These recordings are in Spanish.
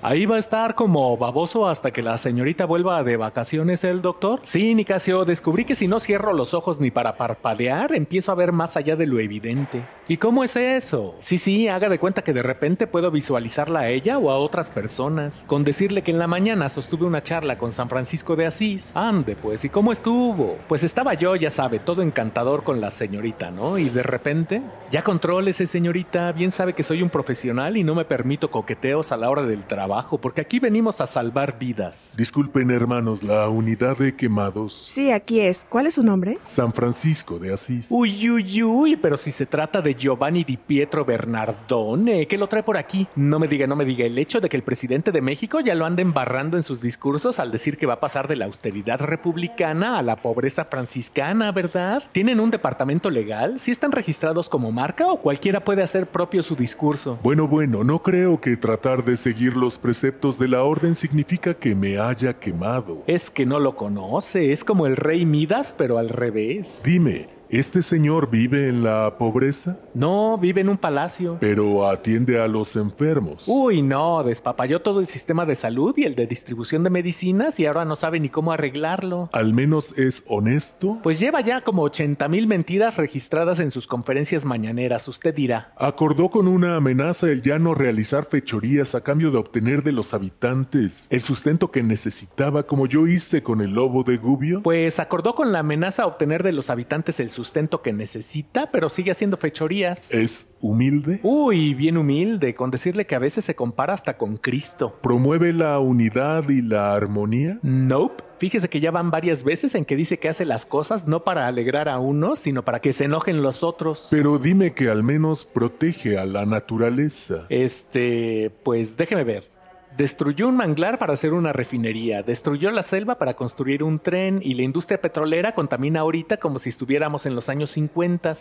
Ahí va a estar como baboso hasta que la señorita vuelva de vacaciones el doctor. Sí, Nicasio, descubrí que si no cierro los ojos ni para parpadear, empiezo a ver más allá de lo evidente. ¿Y cómo es eso? Sí, sí, haga de cuenta que de repente puedo visualizarla a ella o a otras personas. Con decirle que en la mañana sostuve una charla con San Francisco de Asís. Ande, pues, ¿y cómo estuvo? Pues estaba yo, ya sabe, todo encantador con la señorita, ¿no? Y de repente, ya ese eh, señorita, bien sabe que soy un profesional y no me permito coqueteos a la hora del trabajo porque aquí venimos a salvar vidas. Disculpen, hermanos, la unidad de quemados. Sí, aquí es. ¿Cuál es su nombre? San Francisco de Asís. Uy, uy, uy, pero si se trata de Giovanni Di Pietro Bernardone, ¿Qué lo trae por aquí. No me diga, no me diga, el hecho de que el presidente de México ya lo ande embarrando en sus discursos al decir que va a pasar de la austeridad republicana a la pobreza franciscana, ¿verdad? ¿Tienen un departamento legal? ¿Si están registrados como marca o cualquiera puede hacer propio su discurso? Bueno, bueno, no creo que tratar de seguir preceptos de la orden significa que me haya quemado. Es que no lo conoce, es como el rey Midas, pero al revés. Dime, ¿este señor vive en la pobreza? No, vive en un palacio. Pero atiende a los enfermos. Uy, no, despapalló todo el sistema de salud y el de distribución de medicinas y ahora no sabe ni cómo arreglarlo. ¿Al menos es honesto? Pues lleva ya como 80 mil mentiras registradas en sus conferencias mañaneras, usted dirá. Acordó con una amenaza el ya no realizar fechorías a cambio de obtener de los habitantes el sustento que necesitaba como yo hice con el lobo de Gubio. Pues acordó con la amenaza obtener de los habitantes el sustento que necesita, pero sigue haciendo fechorías es humilde. Uy, bien humilde, con decirle que a veces se compara hasta con Cristo. ¿Promueve la unidad y la armonía? Nope. Fíjese que ya van varias veces en que dice que hace las cosas no para alegrar a unos, sino para que se enojen los otros. Pero dime que al menos protege a la naturaleza. Este, pues déjeme ver. Destruyó un manglar para hacer una refinería, destruyó la selva para construir un tren y la industria petrolera contamina ahorita como si estuviéramos en los años 50.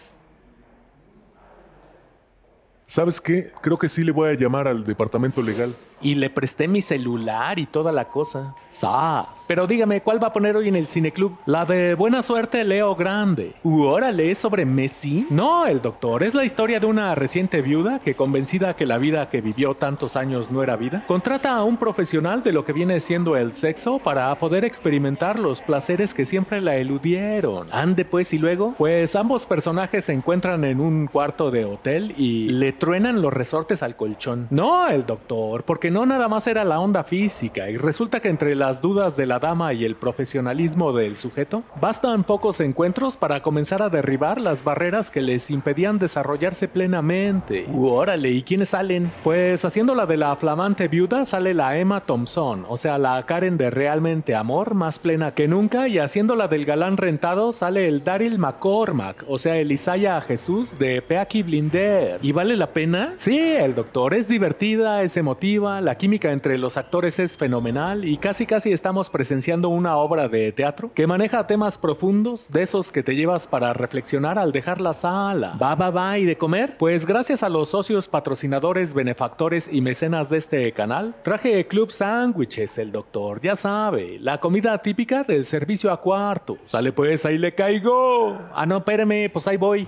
¿Sabes qué? Creo que sí le voy a llamar al departamento legal. Y le presté mi celular y toda la cosa. ¡Sas! Pero dígame, ¿cuál va a poner hoy en el cineclub? La de Buena Suerte Leo Grande. ¿U órale sobre Messi? No, el doctor. Es la historia de una reciente viuda que, convencida que la vida que vivió tantos años no era vida, contrata a un profesional de lo que viene siendo el sexo para poder experimentar los placeres que siempre la eludieron. Ande pues y luego, pues ambos personajes se encuentran en un cuarto de hotel y le truenan los resortes al colchón. No, el doctor, porque no nada más era la onda física, y resulta que entre las dudas de la dama y el profesionalismo del sujeto, bastan pocos encuentros para comenzar a derribar las barreras que les impedían desarrollarse plenamente. órale, ¿y quiénes salen? Pues haciéndola de la flamante viuda sale la Emma Thompson, o sea, la Karen de realmente amor más plena que nunca, y haciéndola del galán rentado sale el Daryl McCormack, o sea, el Isaiah Jesús de Peaky Blinder. ¿Y vale la pena? Sí, el doctor es divertida, es emotiva, la química entre los actores es fenomenal y casi casi estamos presenciando una obra de teatro que maneja temas profundos, de esos que te llevas para reflexionar al dejar la sala. ¿Va, va, va y de comer? Pues gracias a los socios patrocinadores, benefactores y mecenas de este canal, traje Club Sándwiches, el doctor, ya sabe, la comida típica del servicio a cuarto. Sale pues, ahí le caigo. Ah, no, espérame, pues ahí voy.